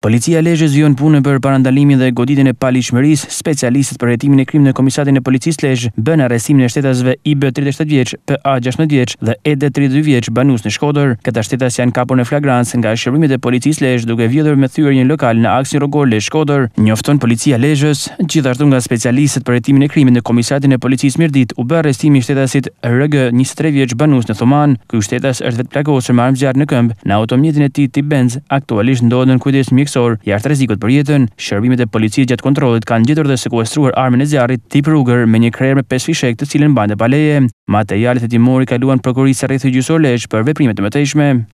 Policia Lezhë zion punën për parandalimin dhe goditjen e paligjshmërisë. Specialistët për hetimin e krimit në komisatin e policisë Lezhë bën arrestimin e shtetasve IB 37 vjeç, PA 16 vjeç dhe ED 32 vjeç banus në Shkodër. Këta shtetas janë kapur në flagrancë nga shërbimet e policisë Lezhë duke vjedhur me thyer një lokal në aksin rrogor Lezhë Shkodër, njofton policia Lezhës. Gjithashtu nga specialistët për hetimin e krimit në komisatin e policisë Mirdit u bë arrestimi i shtetasit RG 23 vjeç banues në Thoman. Ky shtetas është vetë plagosur me armë zjarri në këmbë në automjetin e tij Benz, aktualisht ndodhen kujdes mjekësor, jashtë rrezikut për jetën, shërbimet e policisë gjatë kontrollit kanë gjetur dhe sekuestruar armën e zjarrit tip Ruger me një krerë me 5 fishek të cilën bante baleje. Materialet e timori kaluan prokurisë rreth gjyqësor lesh për veprimet e mëtejshme.